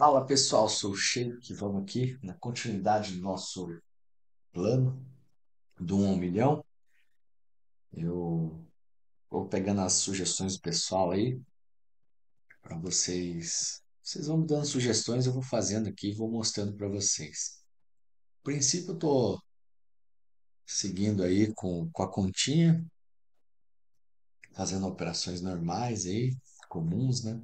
Fala pessoal, sou o Sheik, vamos aqui na continuidade do nosso plano do 1 um milhão. Eu vou pegando as sugestões do pessoal aí para vocês. Vocês vão me dando sugestões, eu vou fazendo aqui e vou mostrando para vocês. No princípio, eu estou seguindo aí com, com a continha, fazendo operações normais aí, comuns, né?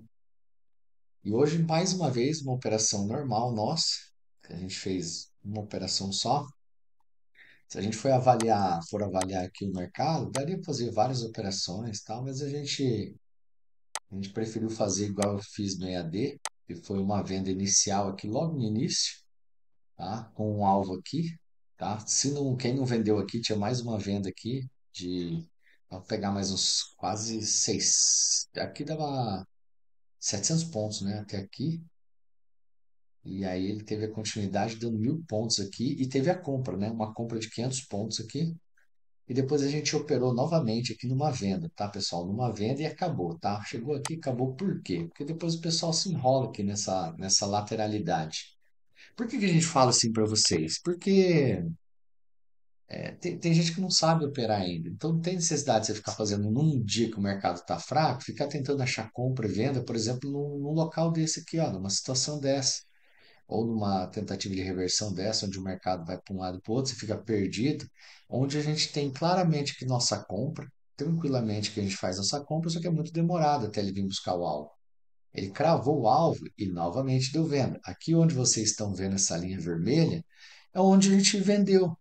E hoje, mais uma vez, uma operação normal nossa, que a gente fez uma operação só. Se a gente for avaliar, for avaliar aqui o mercado, daria para fazer várias operações, tal, mas a gente a gente preferiu fazer igual eu fiz no EAD, que foi uma venda inicial aqui logo no início, tá? Com um alvo aqui, tá? Se não, quem não vendeu aqui tinha mais uma venda aqui de vamos pegar mais uns quase seis. Aqui dava 700 pontos né, até aqui. E aí ele teve a continuidade dando mil pontos aqui e teve a compra, né? Uma compra de 500 pontos aqui. E depois a gente operou novamente aqui numa venda, tá, pessoal? Numa venda e acabou, tá? Chegou aqui, acabou por quê? Porque depois o pessoal se enrola aqui nessa, nessa lateralidade. Por que, que a gente fala assim para vocês? Porque é, tem, tem, gente que não sabe operar ainda. Então, não tem necessidade de você ficar fazendo num dia que o mercado está fraco, ficar tentando achar compra e venda, por exemplo, num, num, local desse aqui, ó, numa situação dessa. Ou numa tentativa de reversão dessa, onde o mercado vai para um lado e para o outro, você fica perdido. Onde a gente tem claramente que nossa compra, tranquilamente que a gente faz nossa compra, só que é muito demorado até ele vir buscar o alvo. Ele cravou o alvo e novamente deu venda. Aqui onde vocês estão vendo essa linha vermelha, é onde a gente vendeu.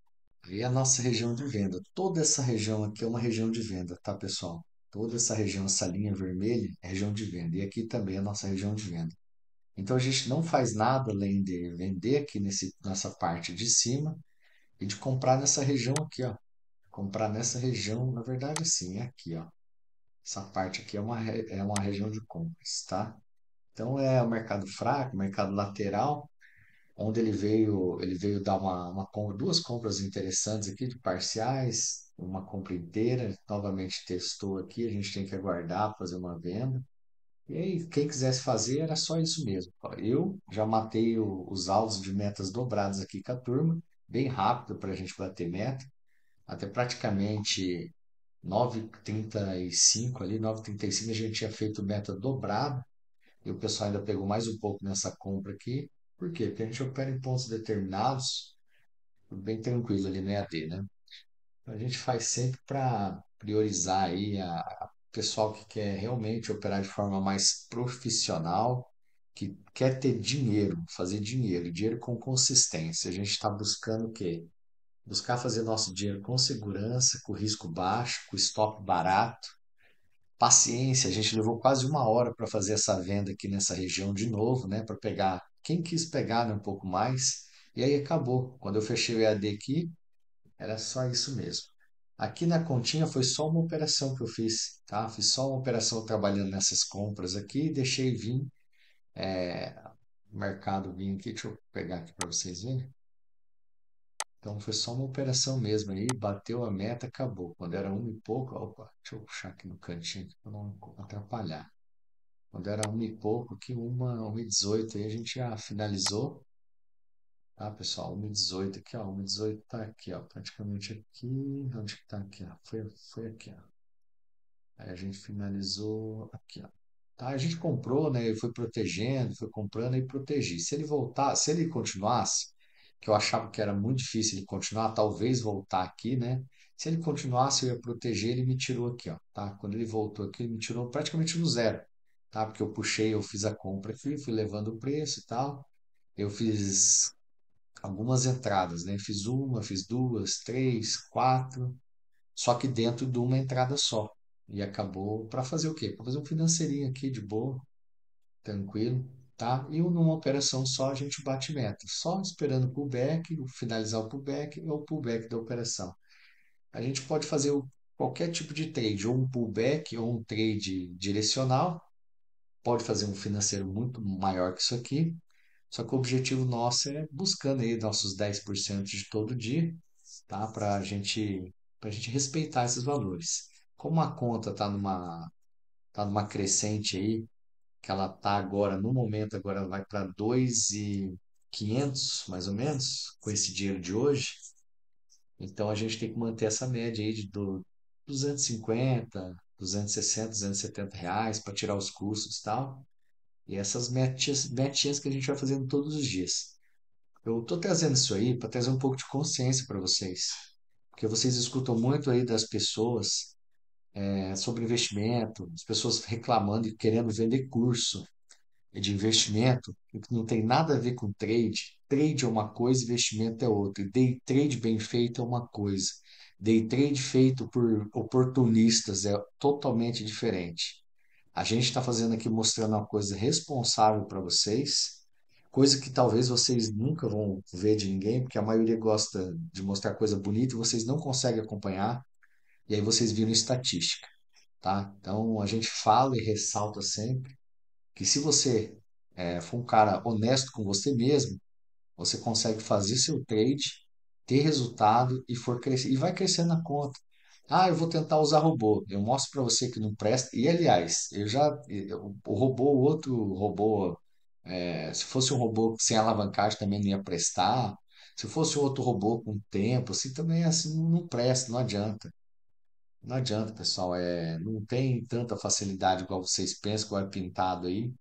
Aí a nossa região de venda. Toda essa região aqui é uma região de venda, tá, pessoal? Toda essa região, essa linha vermelha, é região de venda. E aqui também é a nossa região de venda. Então a gente não faz nada além de vender aqui nesse, nessa parte de cima e de comprar nessa região aqui, ó. Comprar nessa região, na verdade, sim é aqui, ó. Essa parte aqui é uma, é uma região de compras, tá? Então é o mercado fraco, mercado lateral, onde ele veio, ele veio dar uma, uma, duas compras interessantes aqui de parciais, uma compra inteira, novamente testou aqui, a gente tem que aguardar fazer uma venda. E aí, quem quisesse fazer era só isso mesmo. Eu já matei o, os alvos de metas dobrados aqui com a turma, bem rápido para a gente bater meta, até praticamente 9h35 ali, 9h35 a gente tinha feito meta dobrada, e o pessoal ainda pegou mais um pouco nessa compra aqui, por quê? Porque a gente opera em pontos determinados, bem tranquilo ali na EAD, né? Então, a gente faz sempre para priorizar aí a, a pessoal que quer realmente operar de forma mais profissional, que quer ter dinheiro, fazer dinheiro, dinheiro com consistência. A gente está buscando o quê? Buscar fazer nosso dinheiro com segurança, com risco baixo, com estoque barato. Paciência, a gente levou quase uma hora para fazer essa venda aqui nessa região de novo, né? Para pegar quem quis pegar um pouco mais, e aí acabou. Quando eu fechei o EAD aqui, era só isso mesmo. Aqui na continha foi só uma operação que eu fiz, tá? Fiz só uma operação trabalhando nessas compras aqui, deixei vir é, mercado vir aqui, deixa eu pegar aqui para vocês verem. Então foi só uma operação mesmo aí, bateu a meta, acabou. Quando era um e pouco, opa, deixa eu puxar aqui no cantinho para não atrapalhar. Quando era uma e pouco, que uma, uma e dezoito aí a gente já finalizou. Tá, pessoal? Uma e dezoito aqui, ó. Uma e dezoito tá aqui, ó. Praticamente aqui. Onde que tá aqui, ó? Foi, foi aqui, ó. Aí a gente finalizou aqui, ó. Tá, a gente comprou, né? Foi protegendo, foi comprando e protegi. Se ele voltar, se ele continuasse, que eu achava que era muito difícil ele continuar, talvez voltar aqui, né? Se ele continuasse, eu ia proteger, ele me tirou aqui, ó, tá? Quando ele voltou aqui, ele me tirou praticamente no zero tá? Porque eu puxei, eu fiz a compra aqui, fui levando o preço e tal. Eu fiz algumas entradas, né? Fiz uma, fiz duas, três, quatro, só que dentro de uma entrada só. E acabou para fazer o quê? Para fazer um financeirinho aqui de boa, tranquilo, tá? E numa operação só a gente bate meta, só esperando o pullback, finalizar o pullback ou o pullback da operação. A gente pode fazer qualquer tipo de trade, ou um pullback ou um trade direcional, pode fazer um financeiro muito maior que isso aqui. Só que o objetivo nosso é buscando aí nossos 10% de todo dia, tá? Para gente, a gente respeitar esses valores. Como a conta tá numa, tá numa crescente aí, que ela tá agora, no momento, agora ela vai para 2,500 mais ou menos, com esse dinheiro de hoje. Então a gente tem que manter essa média aí de 250, 260, 270 reais para tirar os custos e tal. E essas metinhas, metinhas que a gente vai fazendo todos os dias. Eu estou trazendo isso aí para trazer um pouco de consciência para vocês. Porque vocês escutam muito aí das pessoas é, sobre investimento, as pessoas reclamando e querendo vender curso de investimento que não tem nada a ver com trade, Trade é uma coisa, investimento é outra. Day trade bem feito é uma coisa. Day trade feito por oportunistas é totalmente diferente. A gente está fazendo aqui mostrando uma coisa responsável para vocês, coisa que talvez vocês nunca vão ver de ninguém, porque a maioria gosta de mostrar coisa bonita e vocês não conseguem acompanhar, e aí vocês viram estatística. Tá? Então a gente fala e ressalta sempre que se você é, for um cara honesto com você mesmo, você consegue fazer seu trade, ter resultado e for crescer e vai crescendo na conta. Ah, eu vou tentar usar robô. Eu mostro para você que não presta. E aliás, eu já eu, o robô, o outro robô, é, se fosse um robô sem alavancagem também não ia prestar. Se fosse outro robô com tempo, assim também assim não presta, não adianta. Não adianta, pessoal. É, não tem tanta facilidade igual vocês pensam, igual é pintado aí.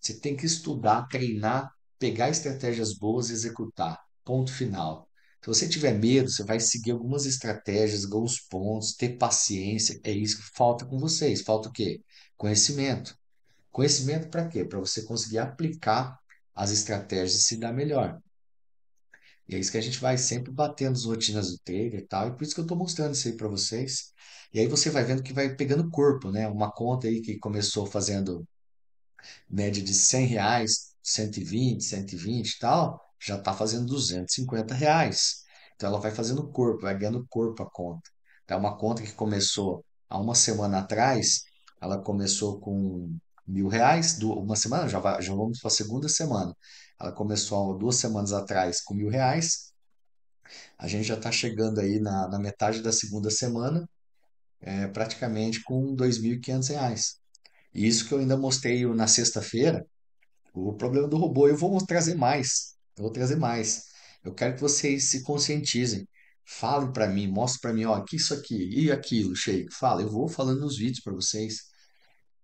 Você tem que estudar, treinar pegar estratégias boas e executar. Ponto final. Se você tiver medo, você vai seguir algumas estratégias, alguns pontos, ter paciência. É isso que falta com vocês. Falta o quê? Conhecimento. Conhecimento para quê? Para você conseguir aplicar as estratégias e se dar melhor. E é isso que a gente vai sempre batendo as rotinas do trader e tal. E por isso que eu estou mostrando isso aí para vocês. E aí você vai vendo que vai pegando corpo, né? Uma conta aí que começou fazendo média de 100 reais, 120, 120 e tal, já está fazendo 250 reais. Então ela vai fazendo corpo, vai ganhando corpo a conta. Então, é uma conta que começou há uma semana atrás, ela começou com mil reais, uma semana, já, vai, já vamos para a segunda semana. Ela começou há duas semanas atrás com mil reais. A gente já está chegando aí na, na, metade da segunda semana, é, praticamente com 2.500 reais. isso que eu ainda mostrei na sexta-feira, o problema do robô. Eu vou trazer mais, eu vou trazer mais. Eu quero que vocês se conscientizem. Falem para mim, mostrem para mim, ó, aqui isso aqui e aquilo, Sheik. Fala, eu vou falando nos vídeos para vocês.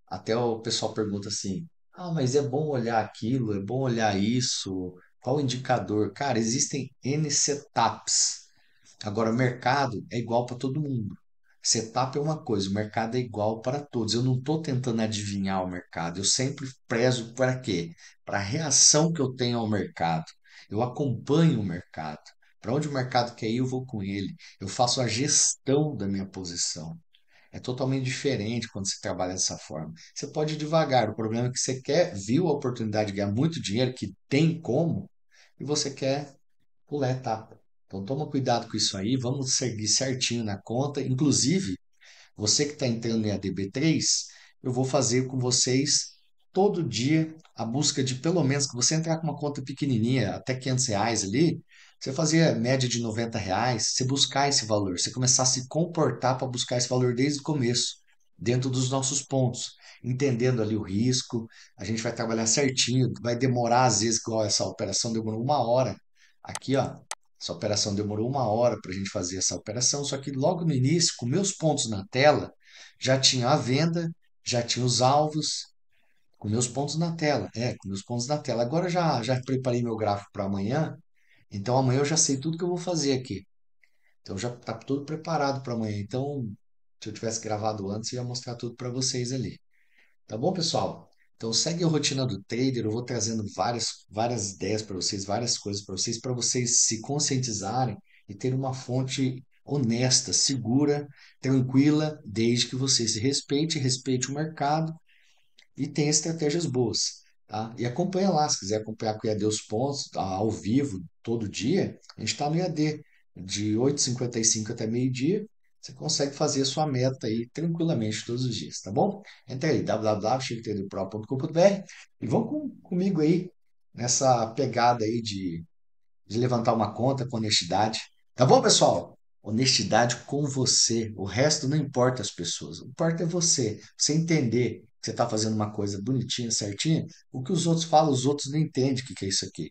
Até o pessoal pergunta assim: ah, mas é bom olhar aquilo, é bom olhar isso, qual o indicador? Cara, existem N setups. Agora, o mercado é igual para todo mundo. Setup é uma coisa, o mercado é igual para todos. Eu não estou tentando adivinhar o mercado, eu sempre prezo para quê? Para a reação que eu tenho ao mercado. Eu acompanho o mercado. Para onde o mercado quer ir, eu vou com ele. Eu faço a gestão da minha posição. É totalmente diferente quando você trabalha dessa forma. Você pode ir devagar, o problema é que você quer, viu a oportunidade de ganhar muito dinheiro, que tem como, e você quer pular a etapa. Então toma cuidado com isso aí, vamos seguir certinho na conta. Inclusive, você que está entrando em ADB3, eu vou fazer com vocês todo dia a busca de pelo menos que você entrar com uma conta pequenininha, até 500 reais ali, você fazia média de 90 reais, você buscar esse valor, você começar a se comportar para buscar esse valor desde o começo, dentro dos nossos pontos, entendendo ali o risco, a gente vai trabalhar certinho, vai demorar às vezes, igual essa operação demorou uma hora, aqui ó, essa operação demorou uma hora para a gente fazer essa operação, só que logo no início, com meus pontos na tela, já tinha a venda, já tinha os alvos, com meus pontos na tela. É, com meus pontos na tela. Agora já, já preparei meu gráfico para amanhã, então amanhã eu já sei tudo que eu vou fazer aqui. Então já está tudo preparado para amanhã. Então, se eu tivesse gravado antes, eu ia mostrar tudo para vocês ali. Tá bom, pessoal? Então segue a rotina do trader, eu vou trazendo várias, várias ideias para vocês, várias coisas para vocês, para vocês se conscientizarem e ter uma fonte honesta, segura, tranquila, desde que você se respeite, respeite o mercado e tenha estratégias boas. Tá? E acompanha lá, se quiser acompanhar com o IAD os pontos, tá, ao vivo, todo dia, a gente está no IAD, de 8h55 até meio-dia, você consegue fazer a sua meta aí tranquilamente todos os dias, tá bom? Entra aí, www.chicotedopro.com.br e vão com, comigo aí nessa pegada aí de, de levantar uma conta com honestidade, tá bom, pessoal? Honestidade com você, o resto não importa as pessoas, o que importa é você, você entender que você está fazendo uma coisa bonitinha, certinha, o que os outros falam, os outros não entendem o que, que é isso aqui.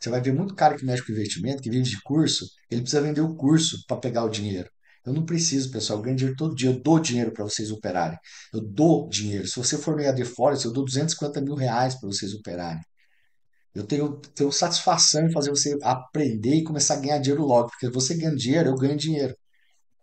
Você vai ver muito cara que mexe com investimento, que vende de curso, ele precisa vender o curso para pegar o dinheiro. Eu não preciso, pessoal, eu ganho dinheiro todo dia, eu dou dinheiro para vocês operarem. Eu dou dinheiro. Se você for meia de Forex, eu dou 250 mil reais para vocês operarem. Eu tenho, tenho satisfação em fazer você aprender e começar a ganhar dinheiro logo, porque você ganha dinheiro, eu ganho dinheiro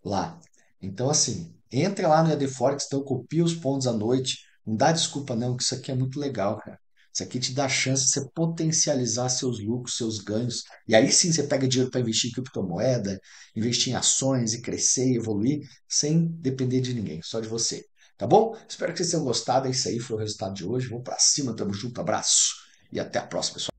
lá. Então, assim, entre lá no EAD Forex, então copia os pontos à noite. Não dá desculpa, não, que isso aqui é muito legal, cara. Isso aqui te dá a chance de você potencializar seus lucros, seus ganhos. E aí sim você pega dinheiro para investir em criptomoeda, investir em ações e crescer e evoluir sem depender de ninguém, só de você. Tá bom? Espero que vocês tenham gostado. É isso aí, foi o resultado de hoje. Vamos para cima, tamo junto, abraço e até a próxima, pessoal.